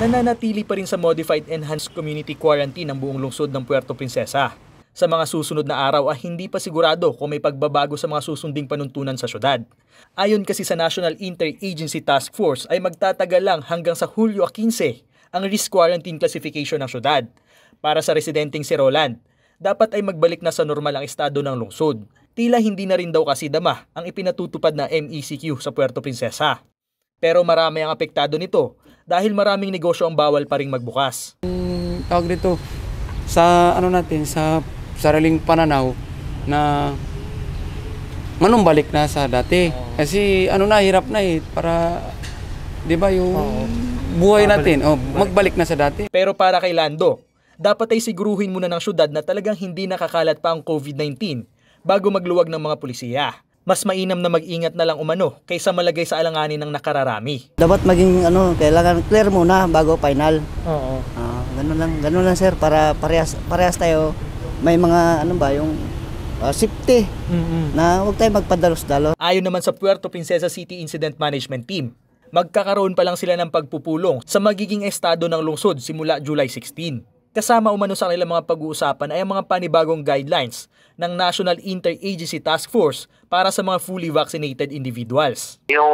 nananatili pa rin sa Modified Enhanced Community Quarantine ang buong lungsod ng Puerto Princesa. Sa mga susunod na araw ay hindi pa sigurado kung may pagbabago sa mga susunding panuntunan sa syudad. Ayon kasi sa National Interagency Task Force ay magtatagal lang hanggang sa Hulyo 15 ang risk quarantine classification ng syudad. Para sa residenteng si Roland, dapat ay magbalik na sa normal ang estado ng lungsod. Tila hindi na rin daw kasi dama ang ipinatutupad na MECQ sa Puerto Princesa. Pero marami ang apektado nito dahil maraming negosyo ang bawal pa ring magbukas. Um, tawag dito, sa ano natin, sa sariling pananaw na manumbalik na sa dati. Oh. Kasi ano na, hirap na eh, para, di ba yung oh. buhay natin, oh, magbalik na sa dati. Pero para kay Lando, dapat ay siguruhin muna ng syudad na talagang hindi nakakalat pa ang COVID-19 bago magluwag ng mga pulisiya mas mainam na mag-ingat na lang umano kaysa malagay sa alanganin ng nakararami. Dapat maging ano, kailangan clear muna bago final. Oo. Uh, ganun lang, ganun lang sir para parehas parehas tayo may mga ano ba yung uh, safety mm-hmm. na huwag tayong magpadalos-dalos. Ayon naman sa Puerto Princesa City Incident Management Team, magkakaroon pa lang sila ng pagpupulong sa magiging estado ng lungsod simula July 16. Kasama umano sa kanilang mga pag-uusapan ay ang mga panibagong guidelines ng National Interagency Task Force para sa mga fully vaccinated individuals. Yung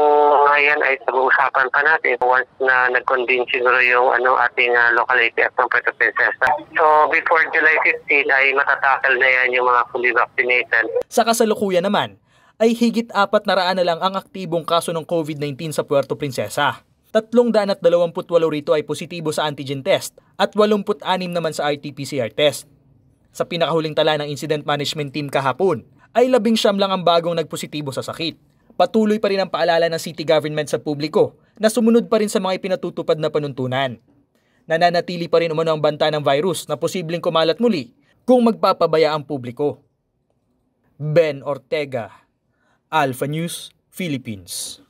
mga ay pag-uusapan pa natin once na nag-convince siguro yung ano, ating uh, local ATF ng Puerto Princesa. So before July 15 ay matatakal na yan yung mga fully vaccinated. Sa kasalukuyan naman, ay higit apat na raan na lang ang aktibong kaso ng COVID-19 sa Puerto Princesa. 328 rito ay positibo sa antigen test at 86 naman sa RT-PCR test. Sa pinakahuling tala ng Incident Management Team kahapon, ay labing siyam lang ang bagong nagpositibo sa sakit. Patuloy pa rin ang paalala ng city government sa publiko na sumunod pa rin sa mga ipinatutupad na panuntunan. Nananatili pa rin umano ang banta ng virus na posibleng kumalat muli kung magpapabaya ang publiko. Ben Ortega, Alpha News, Philippines.